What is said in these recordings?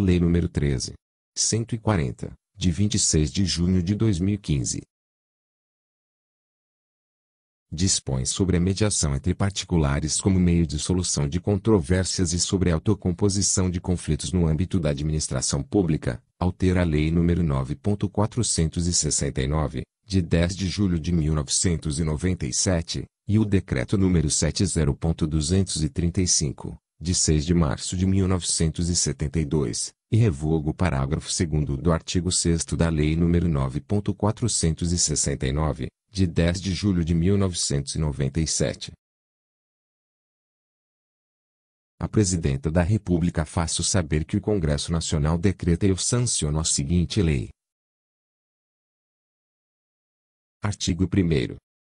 Lei nº 13. 140, de 26 de junho de 2015. Dispõe sobre a mediação entre particulares como meio de solução de controvérsias e sobre a autocomposição de conflitos no âmbito da administração pública, altera a Lei nº 9.469, de 10 de julho de 1997, e o Decreto nº 70.235, de 6 de março de 1972, e revogo o parágrafo 2 do artigo 6 da Lei nº 9.469, de 10 de julho de 1997. A Presidenta da República faço saber que o Congresso Nacional decreta e o sanciona a seguinte lei. Artigo 1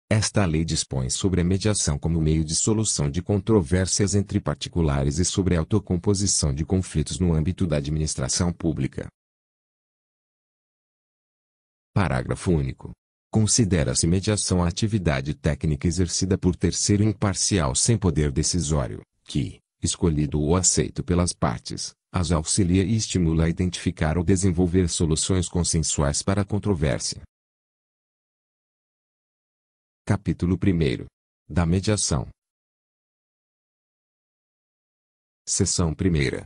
esta lei dispõe sobre a mediação como meio de solução de controvérsias entre particulares e sobre a autocomposição de conflitos no âmbito da administração pública. Parágrafo único. Considera-se mediação a atividade técnica exercida por terceiro imparcial sem poder decisório, que, escolhido ou aceito pelas partes, as auxilia e estimula a identificar ou desenvolver soluções consensuais para a controvérsia Capítulo 1 Da Mediação Seção 1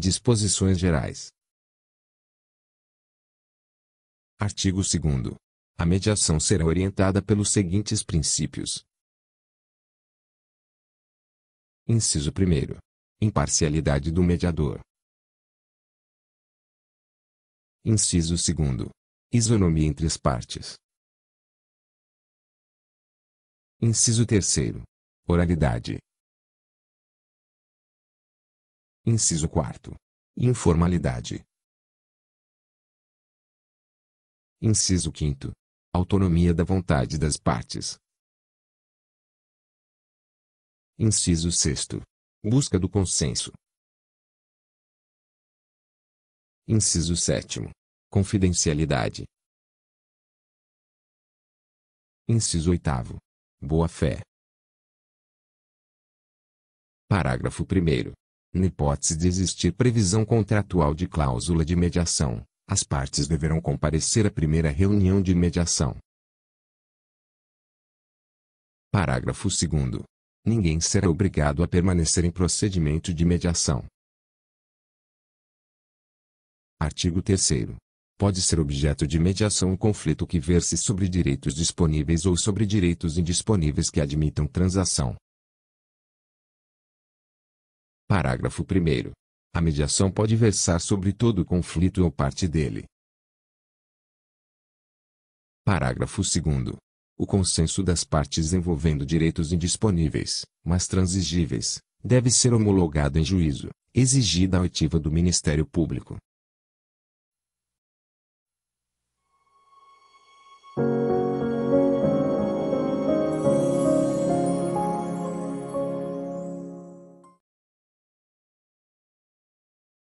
Disposições Gerais Artigo 2 A mediação será orientada pelos seguintes princípios. Inciso 1 Imparcialidade do mediador. Inciso 2 Isonomia entre as partes. Inciso terceiro. Oralidade. Inciso quarto. Informalidade. Inciso quinto. Autonomia da vontade das partes. Inciso sexto. Busca do consenso. Inciso sétimo. Confidencialidade. Inciso oitavo boa-fé. Parágrafo 1. Na hipótese de existir previsão contratual de cláusula de mediação, as partes deverão comparecer à primeira reunião de mediação. Parágrafo 2. Ninguém será obrigado a permanecer em procedimento de mediação. Artigo 3 pode ser objeto de mediação o conflito que verse sobre direitos disponíveis ou sobre direitos indisponíveis que admitam transação. Parágrafo 1. A mediação pode versar sobre todo o conflito ou parte dele. Parágrafo 2. O consenso das partes envolvendo direitos indisponíveis, mas transigíveis, deve ser homologado em juízo, exigida a oitiva do Ministério Público,